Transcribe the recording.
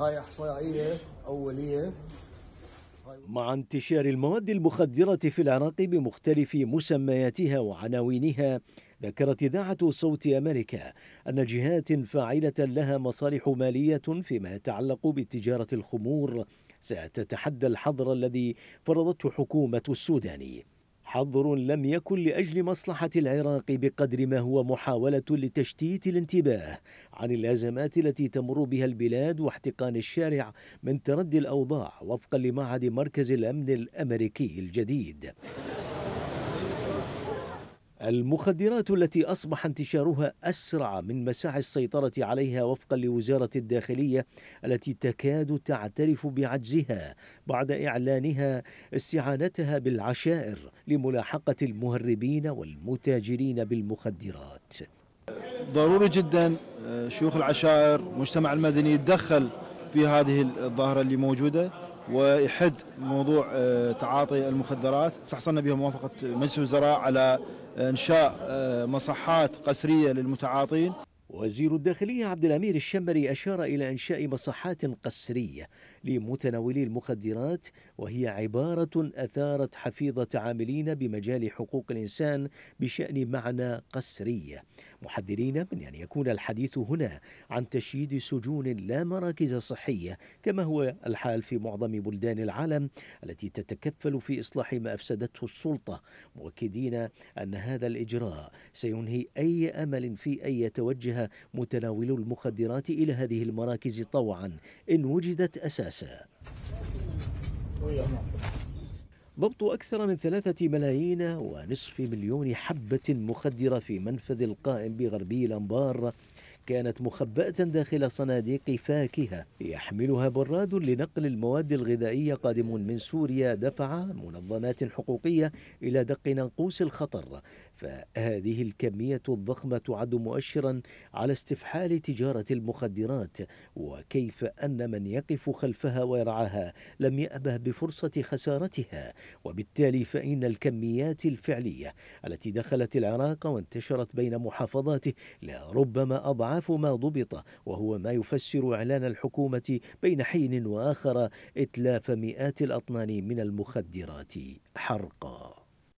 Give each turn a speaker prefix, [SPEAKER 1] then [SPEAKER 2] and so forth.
[SPEAKER 1] هاي احصائيه اوليه مع انتشار المواد المخدرة في العراق بمختلف مسمياتها وعناوينها ذكرت إذاعة صوت أمريكا أن جهات فاعلة لها مصالح مالية فيما يتعلق بتجارة الخمور ستتحدى الحظر الذي فرضته حكومة السودان حظر لم يكن لأجل مصلحة العراق بقدر ما هو محاولة لتشتيت الانتباه عن الأزمات التي تمر بها البلاد واحتقان الشارع من تردي الأوضاع وفقا لمعهد مركز الأمن الأمريكي الجديد المخدرات التي أصبح انتشارها أسرع من مساحة السيطرة عليها وفقا لوزارة الداخلية التي تكاد تعترف بعجزها بعد إعلانها استعانتها بالعشائر لملاحقة المهربين والمتاجرين بالمخدرات ضروري جدا آه، شيوخ العشائر المجتمع المدني يتدخل في هذه الظاهرة اللي موجودة ويحد موضوع آه، تعاطي المخدرات استحصلنا بها موافقة مجلس الوزراء على آه، إنشاء آه، مصحات قسرية للمتعاطين وزير الداخلية عبد الأمير الشمري أشار إلى إنشاء مصحات قسرية لمتناولي المخدرات وهي عبارة أثارت حفيظة عاملين بمجال حقوق الإنسان بشأن معنى قسرية محذرين من أن يكون الحديث هنا عن تشييد سجون لا مراكز صحية كما هو الحال في معظم بلدان العالم التي تتكفل في إصلاح ما أفسدته السلطة مؤكدين أن هذا الإجراء سينهي أي أمل في أن يتوجه متناولو المخدرات إلى هذه المراكز طوعا إن وجدت أساسا ضبط أكثر من ثلاثة ملايين ونصف مليون حبة مخدرة في منفذ القائم بغربي الأنبار كانت مخبأة داخل صناديق فاكهة يحملها براد لنقل المواد الغذائية قادم من سوريا دفع منظمات حقوقية إلى دق ناقوس الخطر فهذه الكمية الضخمة تعد مؤشرا على استفحال تجارة المخدرات وكيف أن من يقف خلفها ويرعاها لم يأبه بفرصة خسارتها وبالتالي فإن الكميات الفعلية التي دخلت العراق وانتشرت بين محافظاته لربما أضعاف ما ضبط وهو ما يفسر إعلان الحكومة بين حين وآخر إتلاف مئات الأطنان من المخدرات حرقا